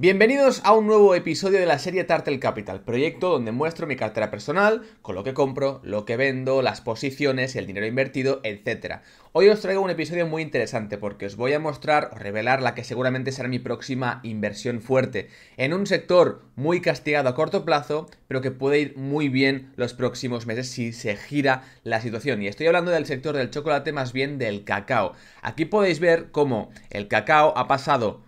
Bienvenidos a un nuevo episodio de la serie Tartel Capital, proyecto donde muestro mi cartera personal, con lo que compro, lo que vendo, las posiciones, el dinero invertido, etc. Hoy os traigo un episodio muy interesante porque os voy a mostrar o revelar la que seguramente será mi próxima inversión fuerte, en un sector muy castigado a corto plazo, pero que puede ir muy bien los próximos meses si se gira la situación. Y estoy hablando del sector del chocolate, más bien del cacao. Aquí podéis ver cómo el cacao ha pasado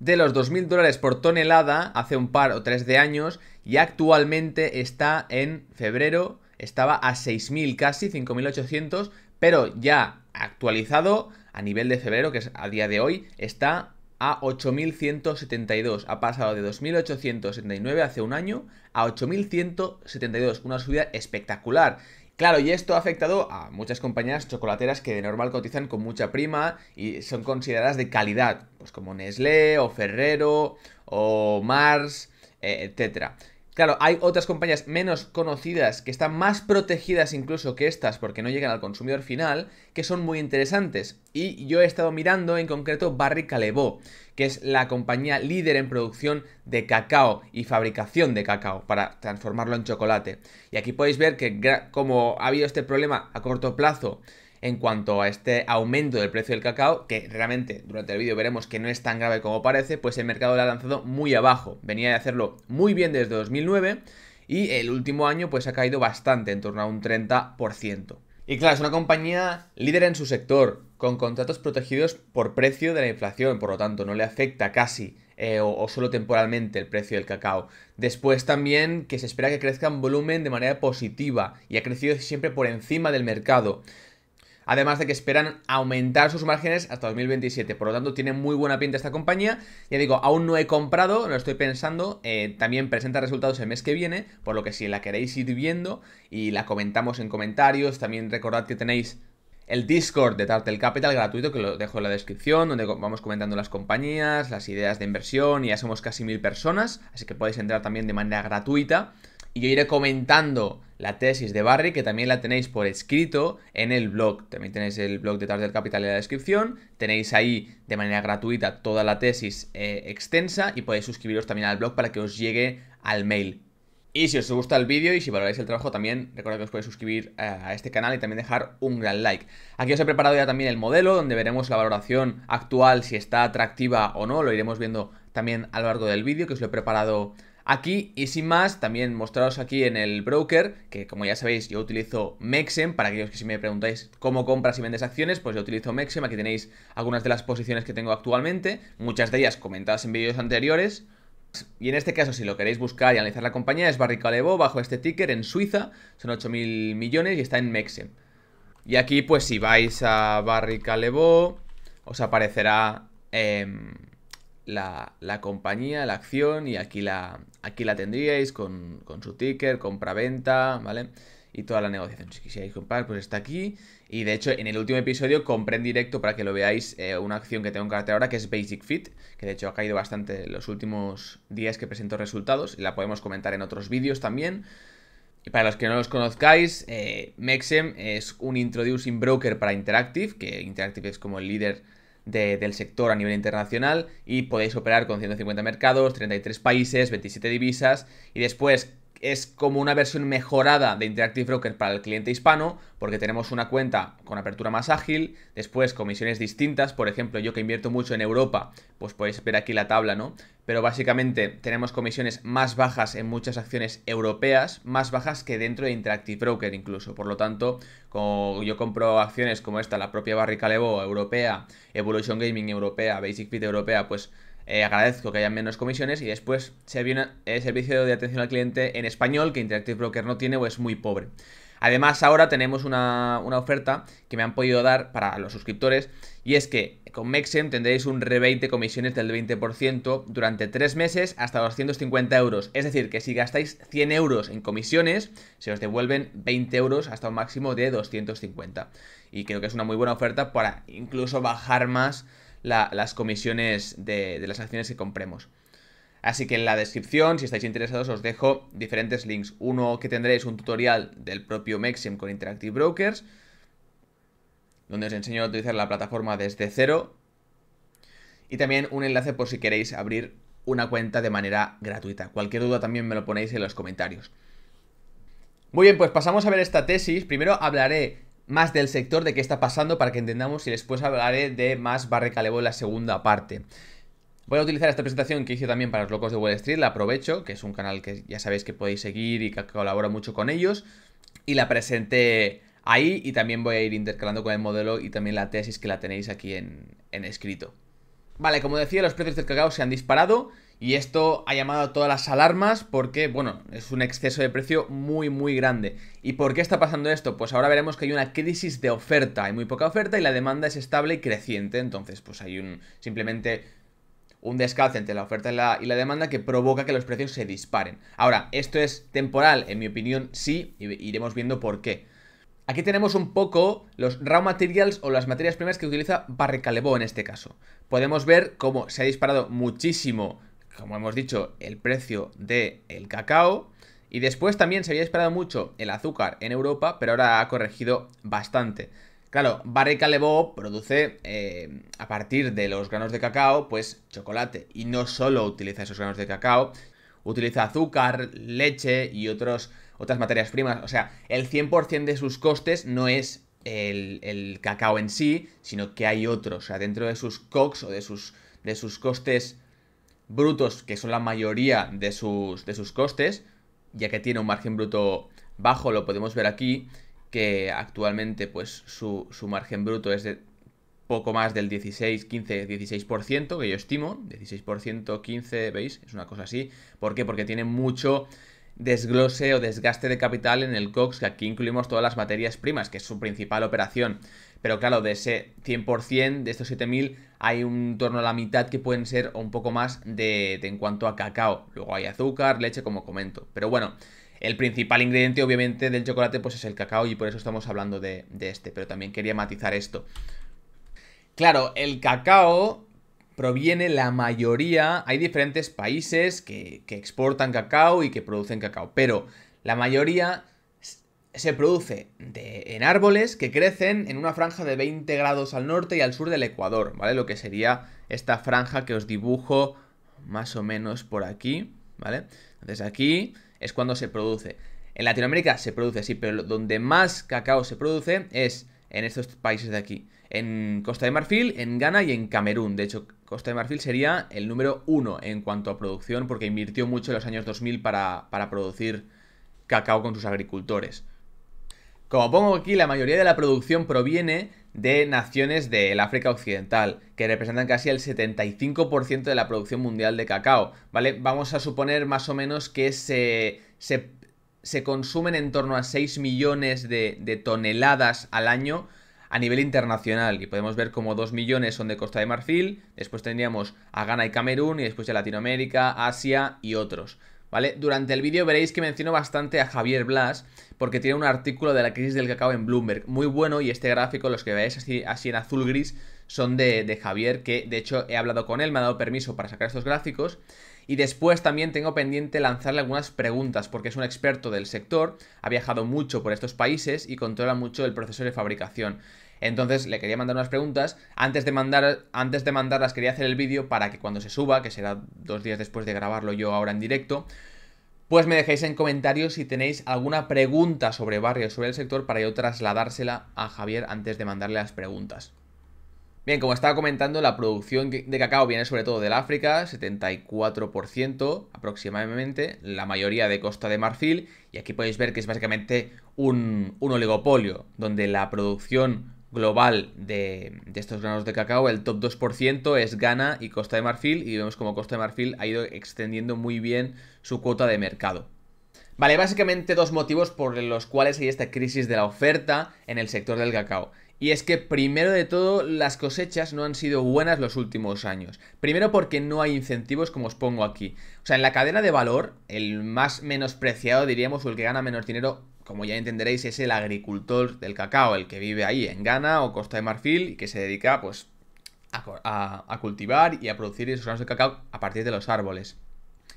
de los 2.000 dólares por tonelada hace un par o tres de años y actualmente está en febrero, estaba a 6.000 casi, 5.800, pero ya actualizado a nivel de febrero, que es a día de hoy, está a 8.172. Ha pasado de 2.879 hace un año a 8.172, una subida espectacular. Claro, y esto ha afectado a muchas compañías chocolateras que de normal cotizan con mucha prima y son consideradas de calidad, pues como Nestlé o Ferrero o Mars, eh, etcétera. Claro, hay otras compañías menos conocidas que están más protegidas incluso que estas porque no llegan al consumidor final, que son muy interesantes. Y yo he estado mirando en concreto Barry Callebaut, que es la compañía líder en producción de cacao y fabricación de cacao para transformarlo en chocolate. Y aquí podéis ver que como ha habido este problema a corto plazo en cuanto a este aumento del precio del cacao, que realmente durante el vídeo veremos que no es tan grave como parece, pues el mercado lo ha lanzado muy abajo. Venía de hacerlo muy bien desde 2009 y el último año pues ha caído bastante, en torno a un 30%. Y claro, es una compañía líder en su sector, con contratos protegidos por precio de la inflación, por lo tanto no le afecta casi eh, o, o, solo temporalmente el precio del cacao. Después también que se espera que crezca en volumen de manera positiva y ha crecido siempre por encima del mercado además de que esperan aumentar sus márgenes hasta 2027. Por lo tanto, tiene muy buena pinta esta compañía. Ya digo, aún no he comprado, lo estoy pensando. Eh, también presenta resultados el mes que viene, por lo que si la queréis ir viendo y la comentamos en comentarios, también recordad que tenéis el Discord de Tartel Capital gratuito, que lo dejo en la descripción, donde vamos comentando las compañías, las ideas de inversión, y ya somos casi mil personas, así que podéis entrar también de manera gratuita y yo iré comentando la tesis de Barry, que también la tenéis por escrito en el blog. También tenéis el blog de Tarde del Capital en la descripción. Tenéis ahí de manera gratuita toda la tesis eh, extensa y podéis suscribiros también al blog para que os llegue al mail. Y si os gusta el vídeo y si valoráis el trabajo también, recuerda que os podéis suscribir eh, a este canal y también dejar un gran like. Aquí os he preparado ya también el modelo, donde veremos la valoración actual, si está atractiva o no, lo iremos viendo también a lo largo del vídeo, que os lo he preparado Aquí, y sin más, también mostraros aquí en el broker, que como ya sabéis, yo utilizo Mexem, para aquellos que si me preguntáis cómo compras y vendes acciones, pues yo utilizo Mexem, aquí tenéis algunas de las posiciones que tengo actualmente, muchas de ellas comentadas en vídeos anteriores, y en este caso, si lo queréis buscar y analizar la compañía, es Barry bajo este ticker, en Suiza, son 8.000 millones y está en Mexem. Y aquí, pues si vais a Barry os aparecerá... Em, la, compañía, la acción y aquí la, aquí la tendríais con, su ticker, compra-venta, ¿vale? Y toda la negociación. Si quisierais comprar, pues está aquí. Y de hecho, en el último episodio compré en directo para que lo veáis eh, una acción que tengo en cartera ahora, que es Basic Fit, que de hecho ha caído bastante los últimos días que presento resultados y la podemos comentar en otros vídeos también. Y para los que no los conozcáis, eh, Mexem es un introducing broker para Interactive, que Interactive es como el líder del sector a nivel internacional y podéis operar con 150 mercados, 33 países, 27 divisas y después es como una versión mejorada de Interactive Broker para el cliente hispano, porque tenemos una cuenta con apertura más ágil, después comisiones distintas, por ejemplo, yo que invierto mucho en Europa, pues podéis ver aquí la tabla, ¿no? Pero básicamente tenemos comisiones más bajas en muchas acciones europeas, más bajas que dentro de Interactive Broker incluso. Por lo tanto, como yo compro acciones como esta, la propia Barrica Levo europea, Evolution Gaming europea, Basic Fit europea, pues eh, agradezco que haya menos comisiones y después se viene el eh, servicio de atención al cliente en español que Interactive Broker no tiene o es muy pobre. Además, ahora tenemos una, oferta que me han podido dar para los suscriptores y es que con Mexem tendréis un rebate de comisiones del 20% durante 3 meses hasta 250 euros. Es decir, que si gastáis 100 euros en comisiones, se os devuelven 20 euros hasta un máximo de 250. Y creo que es una muy buena oferta para incluso bajar más las comisiones de, las acciones que compremos. Así que en la descripción, si estáis interesados, os dejo diferentes links. Uno que tendréis un tutorial del propio Maxim con Interactive Brokers, donde os enseño a utilizar la plataforma desde cero. Y también un enlace por si queréis abrir una cuenta de manera gratuita. Cualquier duda también me lo ponéis en los comentarios. Muy bien, pues pasamos a ver esta tesis. Primero hablaré más del sector, de qué está pasando, para que entendamos y después hablaré de más barre Calebo en la segunda parte. Voy a utilizar esta presentación que hice también para los locos de Wall Street, la aprovecho, que es un canal que ya sabéis que podéis seguir y que colabora mucho con ellos, y la presenté ahí y también voy a ir intercalando con el modelo y también la tesis que la tenéis aquí en, en escrito. Vale, como decía, los precios del cacao se han disparado y esto ha llamado a todas las alarmas porque, bueno, es un exceso de precio muy, muy grande. ¿Y por qué está pasando esto? Pues ahora veremos que hay una crisis de oferta. Hay muy poca oferta y la demanda es estable y creciente. Entonces, pues hay un simplemente un descalce entre la oferta y la, demanda que provoca que los precios se disparen. Ahora, esto es temporal, en mi opinión, sí, iremos viendo por qué. Aquí tenemos un poco los raw materials o las materias primas que utiliza Calebó en este caso. Podemos ver cómo se ha disparado muchísimo como hemos dicho, el precio del el cacao. Y después también se había esperado mucho el azúcar en Europa, pero ahora ha corregido bastante. Claro, Barry Calebó produce eh, a partir de los granos de cacao, pues chocolate. Y no solo utiliza esos granos de cacao, utiliza azúcar, leche y otros, otras materias primas. O sea, el 100% de sus costes no es el, cacao en sí, sino que hay otros. O sea, dentro de sus COX o de sus, de sus costes brutos, que son la mayoría de sus, de sus costes, ya que tiene un margen bruto bajo, lo podemos ver aquí, que actualmente pues su, su margen bruto es de poco más del 16, 15, 16%, que yo estimo, 16%, 15, ¿veis? Es una cosa así. ¿Por qué? Porque tiene mucho desglose o desgaste de capital en el COX, que aquí incluimos todas las materias primas, que es su principal operación. Pero claro, de ese 100%, de estos 7.000, hay un torno a la mitad que pueden ser un poco más de, en cuanto a cacao. Luego hay azúcar, leche, como comento. Pero bueno, el principal ingrediente obviamente del chocolate pues es el cacao y por eso estamos hablando de este. Pero también quería matizar esto. Claro, el cacao proviene la mayoría, hay diferentes países que, exportan cacao y que producen cacao, pero la mayoría se produce en árboles que crecen en una franja de 20 grados al norte y al sur del Ecuador, ¿vale? Lo que sería esta franja que os dibujo más o menos por aquí, ¿vale? Entonces aquí es cuando se produce. En Latinoamérica se produce, sí, pero donde más cacao se produce es en estos países de aquí en Costa de Marfil, en Ghana y en Camerún. De hecho, Costa de Marfil sería el número uno en cuanto a producción porque invirtió mucho en los años 2000 para, para producir cacao con sus agricultores. Como pongo aquí, la mayoría de la producción proviene de naciones del África Occidental, que representan casi el 75% de la producción mundial de cacao, ¿vale? Vamos a suponer más o menos que se, se, consumen en torno a 6 millones de, de toneladas al año a nivel internacional. Y podemos ver como 2 millones son de Costa de Marfil, después tendríamos a Ghana y Camerún, y después de Latinoamérica, Asia y otros. Durante el vídeo veréis que menciono bastante a Javier Blas, porque tiene un artículo de la crisis del cacao en Bloomberg, muy bueno, y este gráfico, los que veáis así, así en azul gris, son de, de Javier, que de hecho he hablado con él, me ha dado permiso para sacar estos gráficos. Y después también tengo pendiente lanzarle algunas preguntas, porque es un experto del sector, ha viajado mucho por estos países y controla mucho el proceso de fabricación. Entonces le quería mandar unas preguntas. Antes de, mandar, antes de mandarlas quería hacer el vídeo para que cuando se suba, que será dos días después de grabarlo yo ahora en directo, pues me dejéis en comentarios si tenéis alguna pregunta sobre barrio, sobre el sector, para yo trasladársela a Javier antes de mandarle las preguntas. Bien, como estaba comentando, la producción de cacao viene sobre todo del África, 74% aproximadamente, la mayoría de Costa de Marfil, y aquí podéis ver que es básicamente un, un oligopolio, donde la producción global de, estos granos de cacao, el top 2% es Ghana y Costa de Marfil y vemos como Costa de Marfil ha ido extendiendo muy bien su cuota de mercado. Vale, básicamente dos motivos por los cuales hay esta crisis de la oferta en el sector del cacao. Y es que primero de todo las cosechas no han sido buenas los últimos años. Primero porque no hay incentivos como os pongo aquí. O sea, en la cadena de valor, el más menospreciado diríamos o el que gana menos dinero como ya entenderéis, es el agricultor del cacao, el que vive ahí en Ghana o Costa de Marfil y que se dedica pues a, cultivar y a producir esos granos de cacao a partir de los árboles.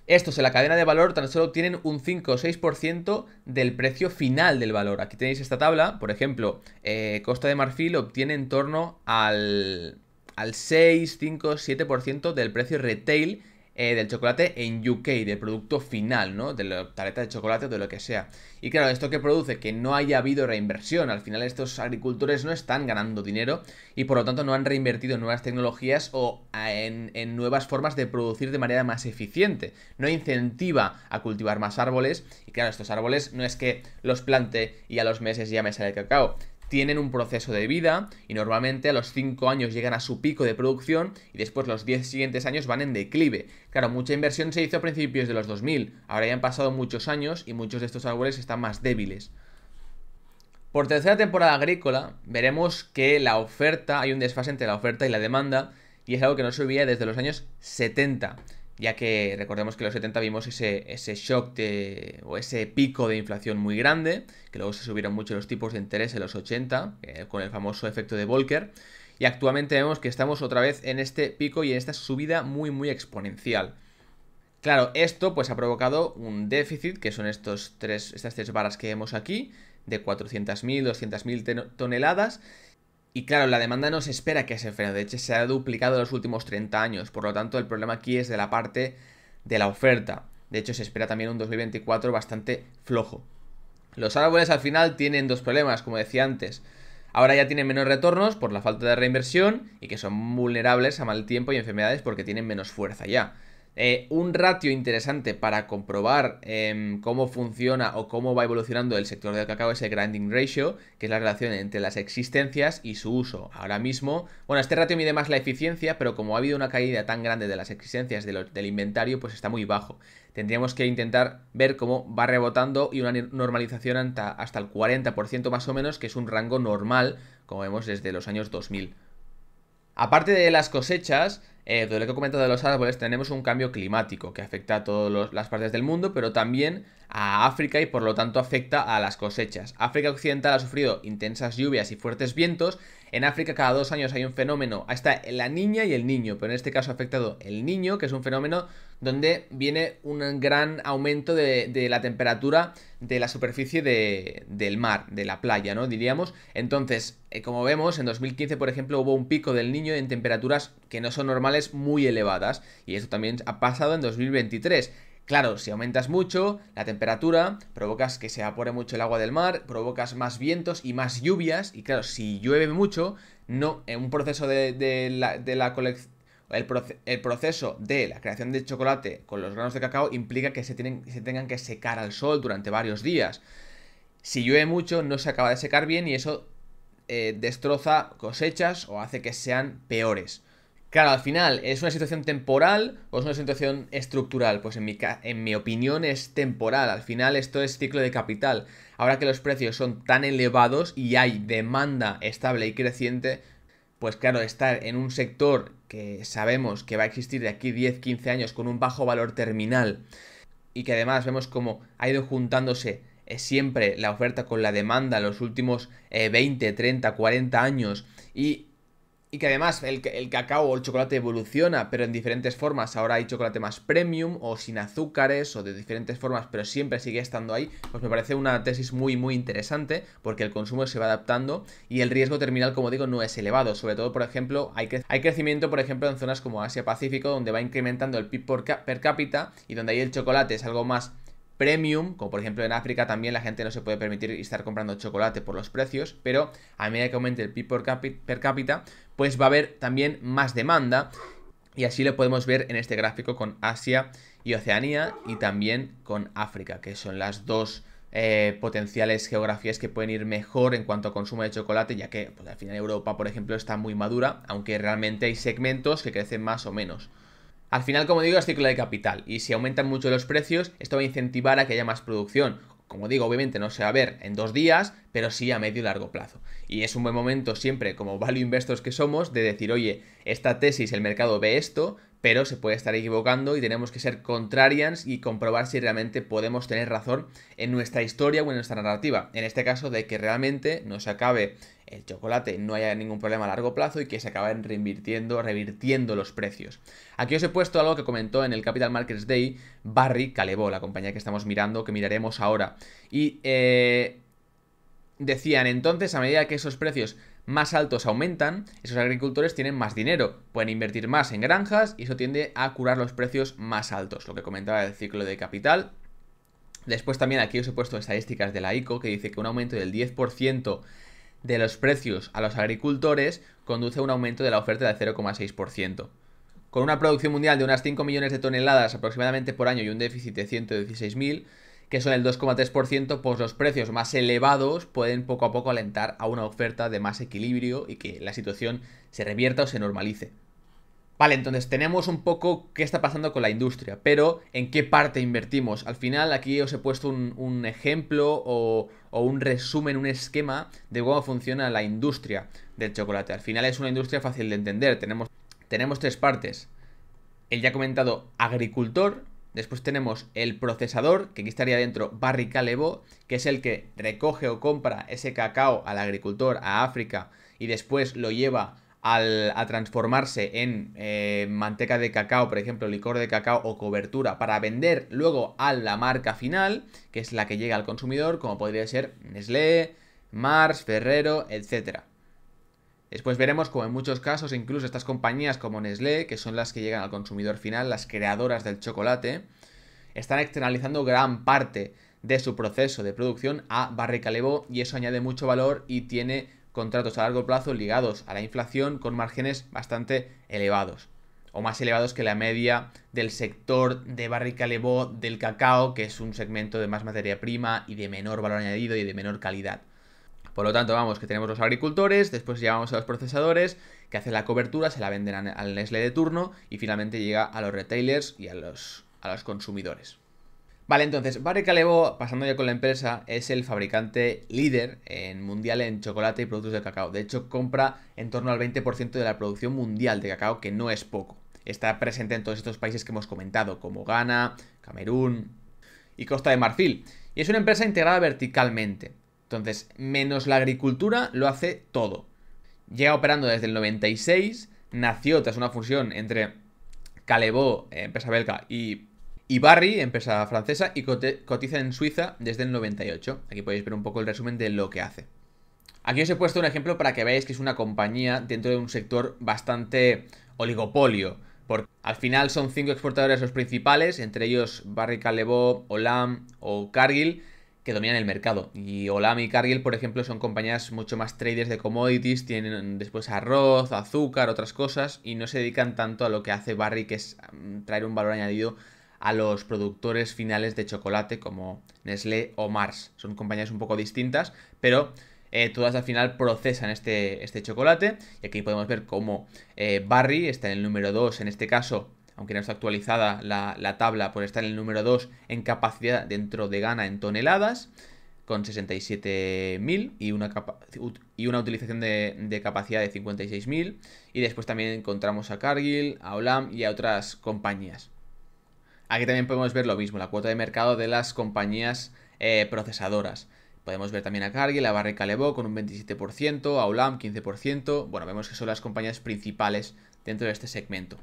Estos en la cadena de valor tan solo obtienen un 5 o 6% del precio final del valor. Aquí tenéis esta tabla, por ejemplo, eh, Costa de Marfil obtiene en torno al, al 6, 5, 7% del precio retail eh, del chocolate en UK, del producto final, ¿no? De la tareta de chocolate o de lo que sea. Y claro, esto que produce que no haya habido reinversión, al final estos agricultores no están ganando dinero y por lo tanto no han reinvertido en nuevas tecnologías o en, en nuevas formas de producir de manera más eficiente. No incentiva a cultivar más árboles y claro, estos árboles no es que los plante y a los meses ya me sale el cacao, tienen un proceso de vida y normalmente a los 5 años llegan a su pico de producción y después los 10 siguientes años van en declive. Claro, mucha inversión se hizo a principios de los 2000, ahora ya han pasado muchos años y muchos de estos árboles están más débiles. Por tercera temporada agrícola veremos que la oferta, hay un desfase entre la oferta y la demanda y es algo que no se veía desde los años 70 ya que recordemos que en los 70 vimos ese, ese shock o ese pico de inflación muy grande, que luego se subieron mucho los tipos de interés en los 80, eh, con el famoso efecto de Volcker, y actualmente vemos que estamos otra vez en este pico y en esta subida muy muy exponencial. Claro, esto pues ha provocado un déficit, que son estos tres, estas tres barras que vemos aquí, de 400.000, 200.000 toneladas, y claro, la demanda no se espera que se frene, de hecho se ha duplicado en los últimos 30 años, por lo tanto el problema aquí es de la parte de la oferta. De hecho se espera también un 2024 bastante flojo. Los árboles al final tienen dos problemas, como decía antes. Ahora ya tienen menos retornos por la falta de reinversión y que son vulnerables a mal tiempo y enfermedades porque tienen menos fuerza ya. Eh, un ratio interesante para comprobar em, cómo funciona o cómo va evolucionando el sector del cacao es el grinding ratio, que es la relación entre las existencias y su uso. Ahora mismo, bueno, este ratio mide más la eficiencia, pero como ha habido una caída tan grande de las existencias del inventario, pues está muy bajo. Tendríamos que intentar ver cómo va rebotando y una normalización hasta el 40% más o menos, que es un rango normal, como vemos desde los años 2000. Aparte de las cosechas, eh, de lo que he comentado de los árboles, tenemos un cambio climático que afecta a todas las partes del mundo, pero también a África y por lo tanto afecta a las cosechas. África Occidental ha sufrido intensas lluvias y fuertes vientos en África cada dos años hay un fenómeno, ahí está la niña y el niño, pero en este caso ha afectado el niño, que es un fenómeno donde viene un gran aumento de, la temperatura de la superficie del mar, de la playa, ¿no? Diríamos. Entonces, eh, como vemos, en 2015, por ejemplo, hubo un pico del niño en temperaturas que no son normales muy elevadas, y eso también ha pasado en 2023. Claro, si aumentas mucho la temperatura, provocas que se evapore mucho el agua del mar, provocas más vientos y más lluvias, y claro, si llueve mucho, no, un proceso de, la, el, proceso de la creación de chocolate con los granos de cacao implica que se, tienen, se, tengan que secar al sol durante varios días. Si llueve mucho, no se acaba de secar bien y eso eh, destroza cosechas o hace que sean peores. Claro, al final, ¿es una situación temporal o es una situación estructural? Pues en mi, en mi opinión es temporal. Al final esto es ciclo de capital. Ahora que los precios son tan elevados y hay demanda estable y creciente, pues claro, estar en un sector que sabemos que va a existir de aquí 10-15 años con un bajo valor terminal y que además vemos cómo ha ido juntándose eh, siempre la oferta con la demanda en los últimos 20, 30, 40 años y y que además el, cacao o el chocolate evoluciona, pero en diferentes formas. Ahora hay chocolate más premium o sin azúcares o de diferentes formas, pero siempre sigue estando ahí. Pues me parece una tesis muy, muy interesante porque el consumo se va adaptando y el riesgo terminal, como digo, no es elevado. Sobre todo, por ejemplo, hay, hay crecimiento, por ejemplo, en zonas como Asia-Pacífico, donde va incrementando el PIB por per cápita y donde ahí el chocolate es algo más premium, como por ejemplo en África también la gente no se puede permitir estar comprando chocolate por los precios, pero a medida que aumente el PIB per cápita, pues va a haber también más demanda y así lo podemos ver en este gráfico con Asia y Oceanía y también con África, que son las dos eh, potenciales geografías que pueden ir mejor en cuanto a consumo de chocolate, ya que pues, al final Europa, por ejemplo, está muy madura, aunque realmente hay segmentos que crecen más o menos. Al final, como digo, es ciclo de capital y si aumentan mucho los precios, esto va a incentivar a que haya más producción. Como digo, obviamente no se va a ver en dos días, pero sí a medio y largo plazo. Y es un buen momento siempre, como value investors que somos, de decir, oye, esta tesis, el mercado ve esto, pero se puede estar equivocando y tenemos que ser contrarians y comprobar si realmente podemos tener razón en nuestra historia o en nuestra narrativa. En este caso, de que realmente no se acabe el chocolate no haya ningún problema a largo plazo y que se acaben reinvirtiendo, revirtiendo los precios. Aquí os he puesto algo que comentó en el Capital Markets Day Barry Calebó, la compañía que estamos mirando, que miraremos ahora. Y eh, decían entonces, a medida que esos precios más altos aumentan, esos agricultores tienen más dinero, pueden invertir más en granjas y eso tiende a curar los precios más altos, lo que comentaba el ciclo de capital. Después también aquí os he puesto estadísticas de la ICO que dice que un aumento del 10% de los precios a los agricultores conduce a un aumento de la oferta de 0,6%. Con una producción mundial de unas 5 millones de toneladas aproximadamente por año y un déficit de 116.000, que son el 2,3%, pues los precios más elevados pueden poco a poco alentar a una oferta de más equilibrio y que la situación se revierta o se normalice. Vale, entonces tenemos un poco qué está pasando con la industria, pero en qué parte invertimos. Al final aquí os he puesto un, un ejemplo o, o un resumen, un esquema de cómo funciona la industria del chocolate. Al final es una industria fácil de entender. Tenemos, tenemos tres partes. El ya comentado agricultor, Después tenemos el procesador, que aquí estaría dentro Barry que es el que recoge o compra ese cacao al agricultor a África y después lo lleva a transformarse en eh, manteca de cacao, por ejemplo, licor de cacao o cobertura para vender luego a la marca final, que es la que llega al consumidor, como podría ser Nestlé, Mars, Ferrero, etc. Después veremos como en muchos casos incluso estas compañías como Nestlé, que son las que llegan al consumidor final, las creadoras del chocolate, están externalizando gran parte de su proceso de producción a Barry y eso añade mucho valor y tiene contratos a largo plazo ligados a la inflación con márgenes bastante elevados o más elevados que la media del sector de barrica levó del cacao, que es un segmento de más materia prima y de menor valor añadido y de menor calidad. Por lo tanto, vamos, que tenemos los agricultores, después llevamos a los procesadores, que hacen la cobertura, se la venden al Nestlé de turno y finalmente llega a los retailers y a los consumidores. Vale, entonces, Barry Callebaut, pasando ya con la empresa, es el fabricante líder en mundial en chocolate y productos de cacao. De hecho, compra en torno al 20% de la producción mundial de cacao, que no es poco. Está presente en todos estos países que hemos comentado, como Ghana, Camerún y Costa de Marfil. Y es una empresa integrada verticalmente. Entonces, menos la agricultura, lo hace todo. Llega operando desde el 96, nació tras una fusión entre Callebaut, eh, empresa belga, y y Barry, empresa francesa, y cotiza en Suiza desde el 98. Aquí podéis ver un poco el resumen de lo que hace. Aquí os he puesto un ejemplo para que veáis que es una compañía dentro de un sector bastante oligopolio. Porque al final son cinco exportadores los principales, entre ellos Barry Callebaut, Olam o Cargill, que dominan el mercado. Y Olam y Cargill, por ejemplo, son compañías mucho más traders de commodities, tienen después arroz, azúcar, otras cosas, y no se dedican tanto a lo que hace Barry, que es mm, traer un valor añadido a los productores finales de chocolate como Nestlé o Mars. Son compañías un poco distintas, pero eh, todas al final procesan este, este, chocolate. Y aquí podemos ver cómo eh, Barry está en el número 2, en este caso, aunque no está actualizada la, tabla, pues está en el número 2 en capacidad dentro de Ghana en toneladas con 67.000 y una, y una utilización de, de capacidad de 56.000. Y después también encontramos a Cargill, a Olam y a otras compañías. Aquí también podemos ver lo mismo, la cuota de mercado de las compañías eh, procesadoras. Podemos ver también a Cargill, a barre Calebó con un 27%, a Olam 15%. Bueno, vemos que son las compañías principales dentro de este segmento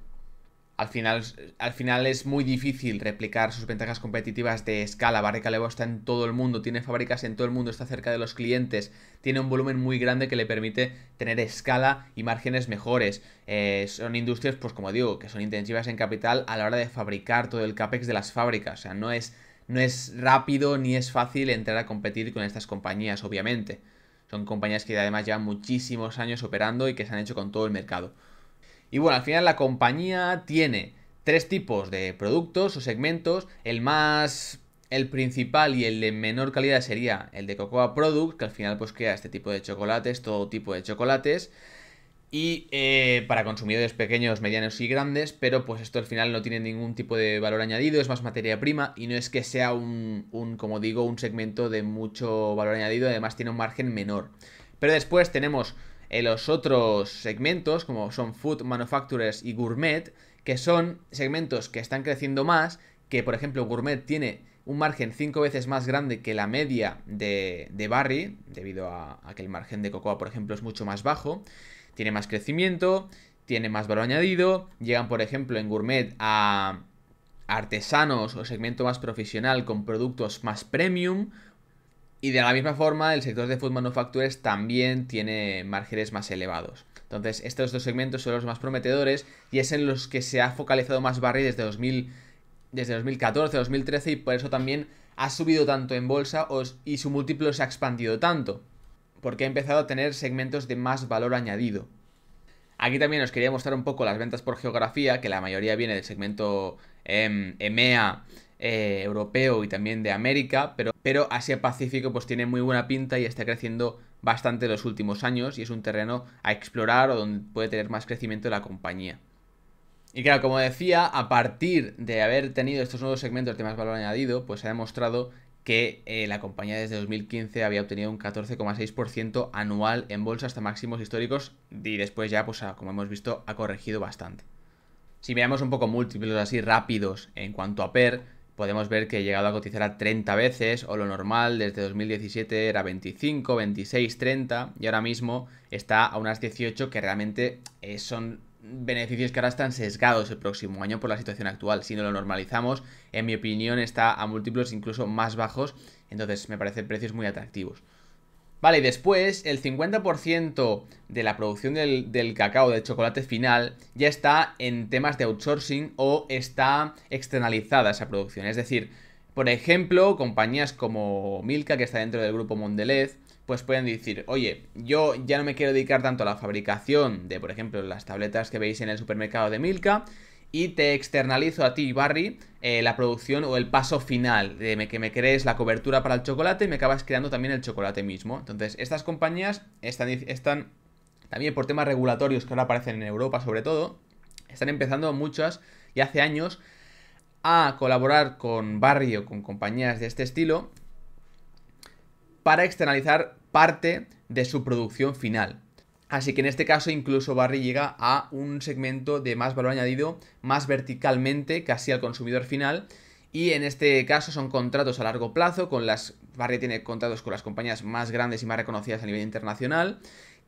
al final, al final es muy difícil replicar sus ventajas competitivas de escala. Barrica Levo está en todo el mundo, tiene fábricas en todo el mundo, está cerca de los clientes, tiene un volumen muy grande que le permite tener escala y márgenes mejores. Eh, son industrias, pues como digo, que son intensivas en capital a la hora de fabricar todo el CAPEX de las fábricas. O sea, no es, no es rápido ni es fácil entrar a competir con estas compañías, obviamente. Son compañías que además llevan muchísimos años operando y que se han hecho con todo el mercado. Y bueno, al final la compañía tiene tres tipos de productos o segmentos. El más el principal y el de menor calidad sería el de Cocoa Product, que al final pues crea este tipo de chocolates, todo tipo de chocolates. Y eh, para consumidores pequeños, medianos y grandes, pero pues esto al final no tiene ningún tipo de valor añadido, es más materia prima y no es que sea un, un como digo, un segmento de mucho valor añadido, además tiene un margen menor. Pero después tenemos en los otros segmentos, como son Food Manufacturers y Gourmet, que son segmentos que están creciendo más, que por ejemplo Gourmet tiene un margen 5 veces más grande que la media de, de Barry, debido a, a, que el margen de Cocoa, por ejemplo, es mucho más bajo, tiene más crecimiento, tiene más valor añadido, llegan, por ejemplo, en Gourmet a artesanos o segmento más profesional con productos más premium, y de la misma forma, el sector de food manufacturers también tiene márgenes más elevados. Entonces, estos dos segmentos son los más prometedores y es en los que se ha focalizado más Barry desde, 2000, desde 2014, 2013 y por eso también ha subido tanto en bolsa y su múltiplo se ha expandido tanto, porque ha empezado a tener segmentos de más valor añadido. Aquí también os quería mostrar un poco las ventas por geografía, que la mayoría viene del segmento em, EMEA eh, europeo y también de América, pero, pero Asia-Pacífico pues tiene muy buena pinta y está creciendo bastante los últimos años y es un terreno a explorar o donde puede tener más crecimiento la compañía. Y claro, como decía, a partir de haber tenido estos nuevos segmentos de más valor añadido, pues se ha demostrado que eh, la compañía desde 2015 había obtenido un 14,6% anual en bolsa hasta máximos históricos y después ya, pues como hemos visto, ha corregido bastante. Si miramos un poco múltiplos así rápidos en cuanto a PER, podemos ver que he llegado a cotizar a 30 veces o lo normal desde 2017 era 25, 26, 30 y ahora mismo está a unas 18 que realmente eh, son beneficios que ahora están sesgados el próximo año por la situación actual. Si no lo normalizamos, en mi opinión está a múltiplos incluso más bajos, entonces me parecen precios muy atractivos. Vale, y después el 50% de la producción del, cacao, del chocolate final, ya está en temas de outsourcing o está externalizada esa producción. Es decir, por ejemplo, compañías como Milka, que está dentro del grupo Mondelez, pues pueden decir, oye, yo ya no me quiero dedicar tanto a la fabricación de, por ejemplo, las tabletas que veis en el supermercado de Milka, y te externalizo a ti, Barry, eh, la producción o el paso final, de que me crees la cobertura para el chocolate y me acabas creando también el chocolate mismo. Entonces, estas compañías están, están también por temas regulatorios que ahora aparecen en Europa sobre todo, están empezando muchas y hace años a colaborar con Barry o con compañías de este estilo para externalizar parte de su producción final. Así que en este caso incluso Barry llega a un segmento de más valor añadido, más verticalmente, casi al consumidor final. Y en este caso son contratos a largo plazo, con las Barry tiene contratos con las compañías más grandes y más reconocidas a nivel internacional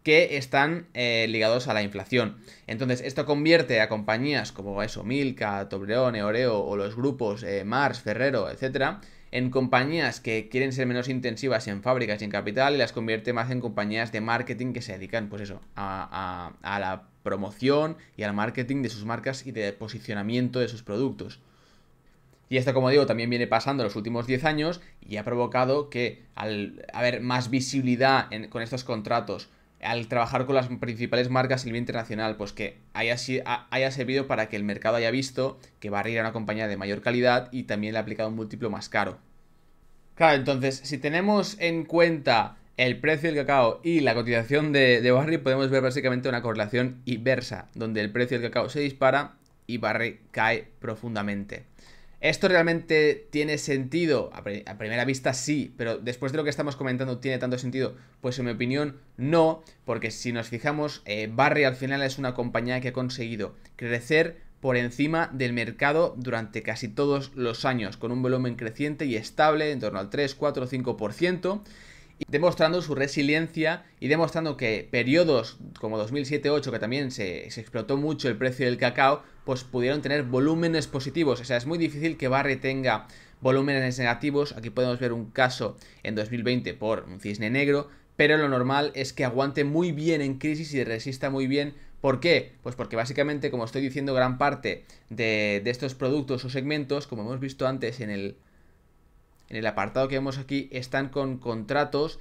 que están eh, ligados a la inflación. Entonces, esto convierte a compañías como eso, Milka, Toblerone, Oreo o los grupos eh, Mars, Ferrero, etcétera, en compañías que quieren ser menos intensivas en fábricas y en capital y las convierte más en compañías de marketing que se dedican, pues eso, a, la promoción y al marketing de sus marcas y de posicionamiento de sus productos. Y esto, como digo, también viene pasando en los últimos 10 años y ha provocado que al haber más visibilidad con estos contratos al trabajar con las principales marcas a nivel internacional, pues que haya, servido para que el mercado haya visto que Barry era una compañía de mayor calidad y también le ha aplicado un múltiplo más caro. Claro, entonces, si tenemos en cuenta el precio del cacao y la cotización de, de Barry, podemos ver básicamente una correlación inversa, donde el precio del cacao se dispara y Barry cae profundamente. ¿Esto realmente tiene sentido? A, primera vista sí, pero después de lo que estamos comentando, ¿tiene tanto sentido? Pues en mi opinión, no, porque si nos fijamos, eh, Barry al final es una compañía que ha conseguido crecer por encima del mercado durante casi todos los años, con un volumen creciente y estable en torno al 3, 4, 5%, demostrando su resiliencia y demostrando que periodos como 2007-2008, que también se explotó mucho el precio del cacao, pues pudieron tener volúmenes positivos. O sea, es muy difícil que Barry tenga volúmenes negativos. Aquí podemos ver un caso en 2020 por un cisne negro, pero lo normal es que aguante muy bien en crisis y resista muy bien. ¿Por qué? Pues porque básicamente, como estoy diciendo, gran parte de, estos productos o segmentos, como hemos visto antes en el, en el apartado que vemos aquí, están con contratos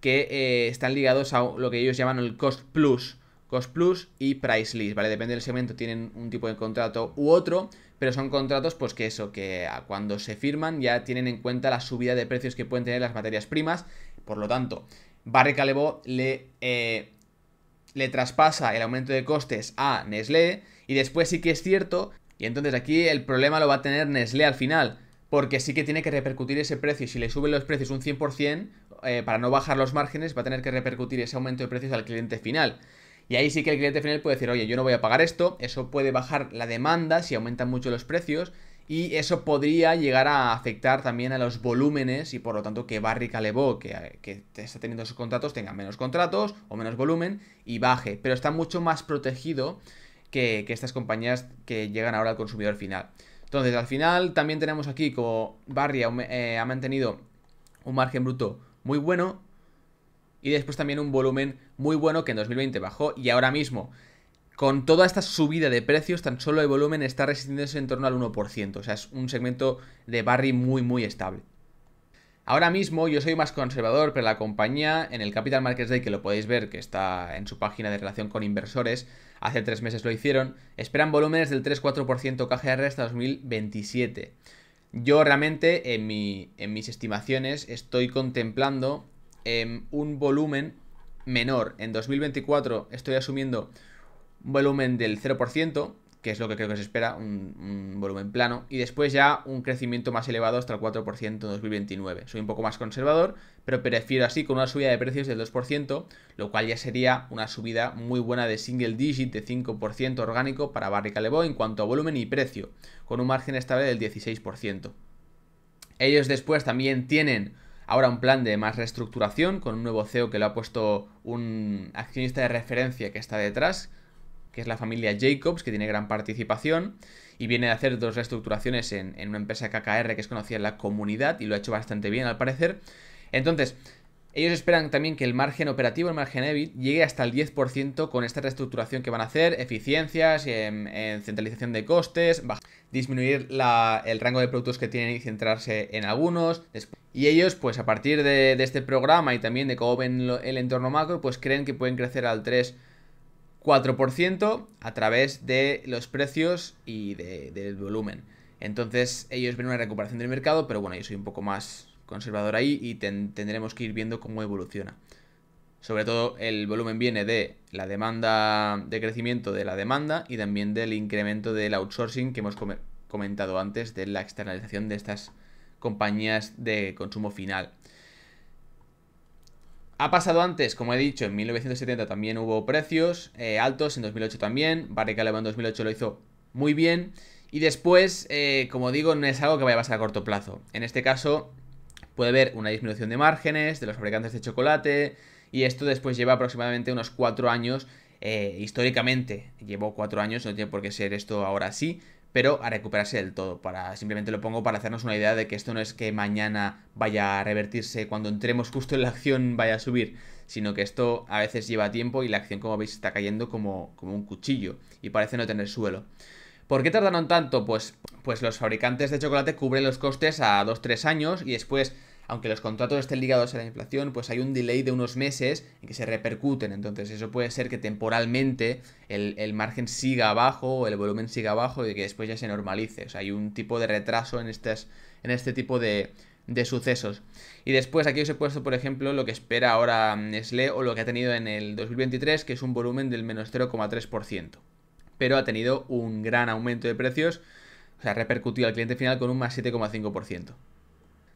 que eh, están ligados a lo que ellos llaman el cost plus Cost Plus y Price List, ¿vale? Depende del segmento, tienen un tipo de contrato u otro, pero son contratos, pues que eso, que cuando se firman ya tienen en cuenta la subida de precios que pueden tener las materias primas, por lo tanto, Barry calevó le, eh, le traspasa el aumento de costes a Nestlé, y después sí que es cierto, y entonces aquí el problema lo va a tener Nestlé al final, porque sí que tiene que repercutir ese precio, si le suben los precios un 100%, eh, para no bajar los márgenes, va a tener que repercutir ese aumento de precios al cliente final. Y ahí sí que el cliente final puede decir, oye, yo no voy a pagar esto, eso puede bajar la demanda si aumentan mucho los precios y eso podría llegar a afectar también a los volúmenes y por lo tanto que Barry Calebó, que, está teniendo sus contratos, tenga menos contratos o menos volumen y baje. Pero está mucho más protegido que, estas compañías que llegan ahora al consumidor final. Entonces, al final también tenemos aquí como Barry ha eh, mantenido un margen bruto muy bueno, y después también un volumen muy bueno que en 2020 bajó y ahora mismo con toda esta subida de precios tan solo el volumen está resistiéndose en torno al 1%, o sea, es un segmento de Barry muy muy estable. Ahora mismo yo soy más conservador, pero la compañía en el Capital Markets Day, que lo podéis ver, que está en su página de relación con inversores, hace tres meses lo hicieron, esperan volúmenes del 3-4% KGR hasta 2027. Yo realmente en, mi, en mis estimaciones estoy contemplando Em, un volumen menor. En 2024 estoy asumiendo un volumen del 0%, que es lo que creo que se espera, un, volumen plano, y después ya un crecimiento más elevado hasta el 4% en 2029. Soy un poco más conservador, pero prefiero así con una subida de precios del 2%, lo cual ya sería una subida muy buena de single digit de 5% orgánico para Barrica Callebaut en cuanto a volumen y precio, con un margen estable del 16%. Ellos después también tienen ahora un plan de más reestructuración con un nuevo CEO que lo ha puesto un accionista de referencia que está detrás, que es la familia Jacobs, que tiene gran participación y viene a hacer dos reestructuraciones en, una empresa KKR que es conocida en la comunidad y lo ha hecho bastante bien al parecer. Entonces, ellos esperan también que el margen operativo, el margen EBIT, llegue hasta el 10% con esta reestructuración que van a hacer, eficiencias, en, centralización de costes, disminuir el rango de productos que tienen y centrarse en algunos, y ellos, pues a partir de, este programa y también de cómo ven el entorno macro, pues creen que pueden crecer al 3. 4% a través de los precios y del volumen. Entonces ellos ven una recuperación del mercado, pero bueno, yo soy un poco más conservador ahí y tendremos que ir viendo cómo evoluciona. Sobre todo el volumen viene de la demanda de crecimiento de la demanda y también del incremento del outsourcing que hemos comentado antes de la externalización de estas compañías de consumo final. Ha pasado antes, como he dicho, en 1970 también hubo precios eh, altos, en 2008 también, Barry en 2008 lo hizo muy bien, y después, eh, como digo, no es algo que vaya a pasar a corto plazo. En este caso, puede haber una disminución de márgenes de los fabricantes de chocolate, y esto después lleva aproximadamente unos cuatro años, eh, históricamente, llevó cuatro años, no tiene por qué ser esto ahora sí, pero a recuperarse del todo. Para, simplemente lo pongo para hacernos una idea de que esto no es que mañana vaya a revertirse, cuando entremos justo en la acción vaya a subir, sino que esto a veces lleva tiempo y la acción, como veis, está cayendo como, como un cuchillo y parece no tener suelo. ¿Por qué tardaron tanto? Pues, pues los fabricantes de chocolate cubren los costes a 2-3 años y después aunque los contratos estén ligados a la inflación, pues hay un delay de unos meses en que se repercuten. Entonces eso puede ser que temporalmente el, margen siga abajo, o el volumen siga abajo y que después ya se normalice. O sea, hay un tipo de retraso en, estas, en este tipo de, sucesos. Y después aquí os he puesto, por ejemplo, lo que espera ahora mm, Nestlé o lo que ha tenido en el 2023, que es un volumen del menos 0,3%. Pero ha tenido un gran aumento de precios, o sea, repercutido al cliente final con un más 7,5%.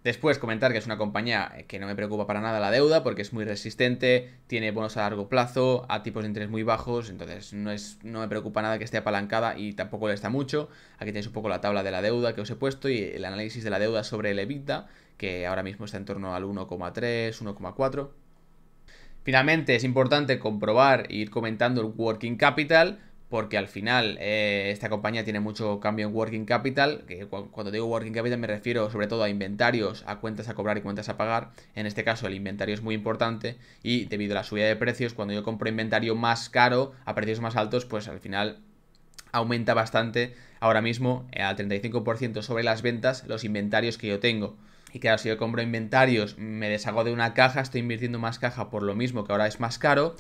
Después comentar que es una compañía eh, que no me preocupa para nada la deuda porque es muy resistente, tiene bonos a largo plazo, a tipos de interés muy bajos, entonces no, es, no me preocupa nada que esté apalancada y tampoco le está mucho. Aquí tenéis un poco la tabla de la deuda que os he puesto y el análisis de la deuda sobre el EBITDA, que ahora mismo está en torno al 1,3, 1,4. Finalmente es importante comprobar e ir comentando el working capital porque al final eh, esta compañía tiene mucho cambio en working capital, que cuando digo working capital me refiero sobre todo a inventarios, a cuentas a cobrar y cuentas a pagar. En este caso el inventario es muy importante y debido a la subida de precios, cuando yo compro inventario más caro a precios más altos, pues al final aumenta bastante ahora mismo eh, al 35% sobre las ventas los inventarios que yo tengo. Y claro, si yo compro inventarios, me deshago de una caja, estoy invirtiendo más caja por lo mismo que ahora es más caro.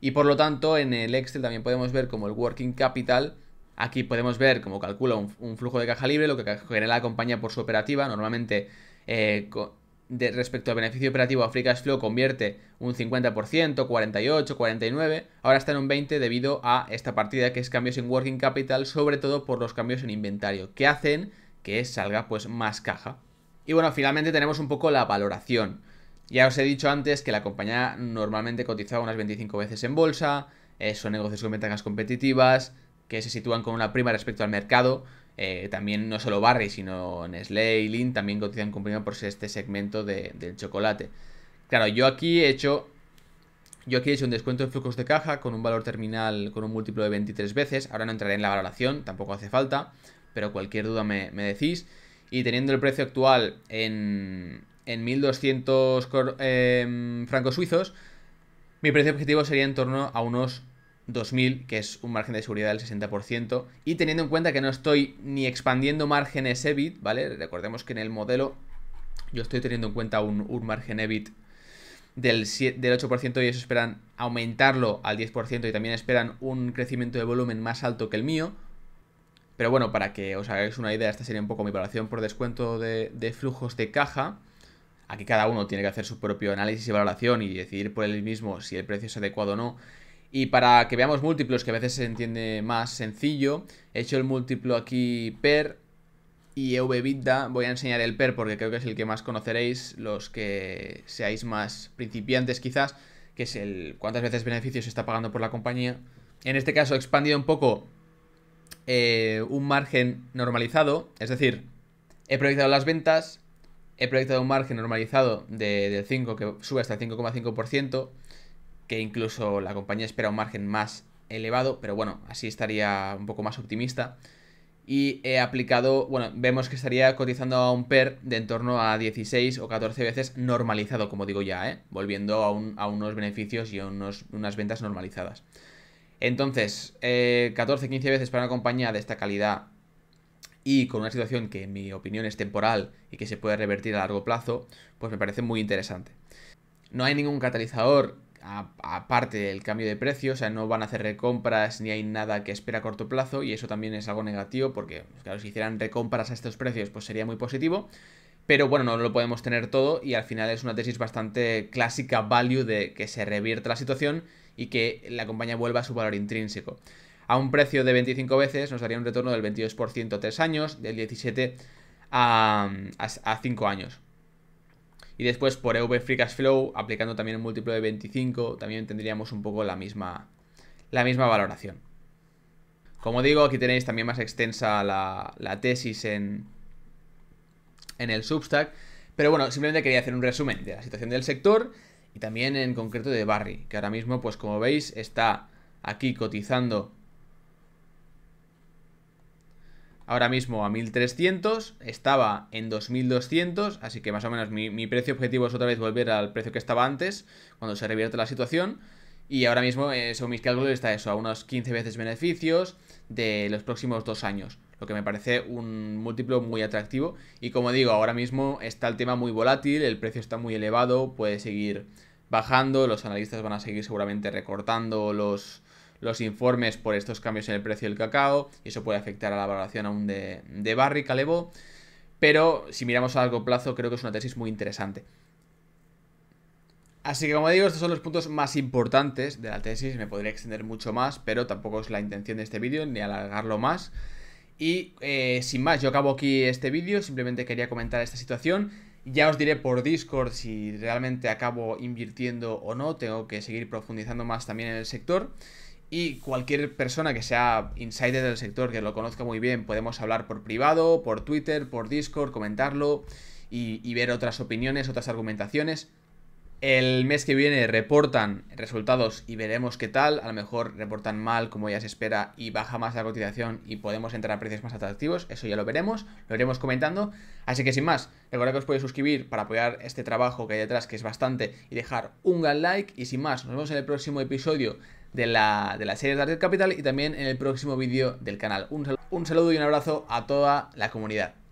Y por lo tanto, en el Excel también podemos ver como el working capital. Aquí podemos ver cómo calcula un, flujo de caja libre, lo que genera la compañía por su operativa. Normalmente, eh, respecto al beneficio operativo a Free Flow, convierte un 50%, 48, 49. Ahora está en un 20 debido a esta partida que es cambios en working capital, sobre todo por los cambios en inventario, que hacen que salga pues más caja. Y bueno, finalmente tenemos un poco la valoración. Ya os he dicho antes que la compañía normalmente cotizaba unas 25 veces en bolsa, eh, son negocios con ventajas competitivas, que se sitúan con una prima respecto al mercado. Eh, también no solo Barry, sino Nestlé y Link también cotizan con prima por este segmento del chocolate. Claro, yo aquí he hecho yo aquí he un descuento de flujos de caja con un valor terminal con un múltiplo de 23 veces. Ahora no entraré en la valoración, tampoco hace falta, pero cualquier duda me decís. Y teniendo el precio actual en, en 1200 em, francos suizos, mi precio objetivo sería en torno a unos 2000, que es un margen de seguridad del 60%, y teniendo en cuenta que no estoy ni expandiendo márgenes EBIT, ¿vale? Recordemos que en el modelo yo estoy teniendo en cuenta un, margen EBIT del, del 8% y eso esperan aumentarlo al 10% y también esperan un crecimiento de volumen más alto que el mío. Pero bueno, para que os hagáis una idea, esta sería un poco mi valoración por descuento de, de flujos de caja. Aquí cada uno tiene que hacer su propio análisis y valoración y decidir por él mismo si el precio es adecuado o no. Y para que veamos múltiplos, que a veces se entiende más sencillo, he hecho el múltiplo aquí per y EVBITDA. Voy a enseñar el per porque creo que es el que más conoceréis, los que seáis más principiantes quizás, que es el cuántas veces beneficios se está pagando por la compañía. En este caso he expandido un poco eh, un margen normalizado, es decir, he proyectado las ventas, he proyectado un margen normalizado de, del 5 que sube hasta el 5,5%, que incluso la compañía espera un margen más elevado, pero bueno, así estaría un poco más optimista. Y he aplicado, bueno, vemos que estaría cotizando a un PER de en torno a 16 o 14 veces normalizado, como digo ya, ¿eh? volviendo a, unos beneficios y a unas ventas normalizadas. Entonces, 14-15 eh, veces para una compañía de esta calidad y con una situación que en mi opinión es temporal y que se puede revertir a largo plazo, pues me parece muy interesante. No hay ningún catalizador aparte del cambio de precio, o sea, no van a hacer recompras ni hay nada que espera a corto plazo y eso también es algo negativo porque, pues claro, si hicieran recompras a estos precios pues sería muy positivo, pero bueno, no lo podemos tener todo y al final es una tesis bastante clásica value de que se revierta la situación y que la compañía vuelva a su valor intrínseco a un precio de 25 veces nos daría un retorno del 22% a 3 años, del 17 a, 5 años. Y después por EV Free Cash Flow, aplicando también un múltiplo de 25, también tendríamos un poco la misma, la misma valoración. Como digo, aquí tenéis también más extensa la, tesis en, en el Substack. Pero bueno, simplemente quería hacer un resumen de la situación del sector y también en concreto de Barry, que ahora mismo, pues como veis, está aquí cotizando ahora mismo a 1300, estaba en 2200, así que más o menos mi, precio objetivo es otra vez volver al precio que estaba antes, cuando se revierte la situación. Y ahora mismo, eh, según mis cálculos, está eso, a unos 15 veces beneficios de los próximos dos años, lo que me parece un múltiplo muy atractivo. Y como digo, ahora mismo está el tema muy volátil, el precio está muy elevado, puede seguir bajando, los analistas van a seguir seguramente recortando los, los informes por estos cambios en el precio del cacao y eso puede afectar a la valoración aún de, de Barry Pero si miramos a largo plazo, creo que es una tesis muy interesante. Así que como digo, estos son los puntos más importantes de la tesis, me podría extender mucho más, pero tampoco es la intención de este vídeo ni alargarlo más. Y eh, sin más, yo acabo aquí este vídeo, simplemente quería comentar esta situación. Ya os diré por Discord si realmente acabo invirtiendo o no, tengo que seguir profundizando más también en el sector. Y cualquier persona que sea insider del sector, que lo conozca muy bien, podemos hablar por privado, por Twitter, por Discord, comentarlo y, ver otras opiniones, otras argumentaciones. El mes que viene reportan resultados y veremos qué tal. A lo mejor reportan mal, como ya se espera, y baja más la cotización y podemos entrar a precios más atractivos. Eso ya lo veremos, lo iremos comentando. Así que sin más, recordad que os podéis suscribir para apoyar este trabajo que hay detrás, que es bastante, y dejar un gran like. Y sin más, nos vemos en el próximo episodio de la, de la serie Capital y también en el próximo vídeo del canal. Un un saludo y un abrazo a toda la comunidad.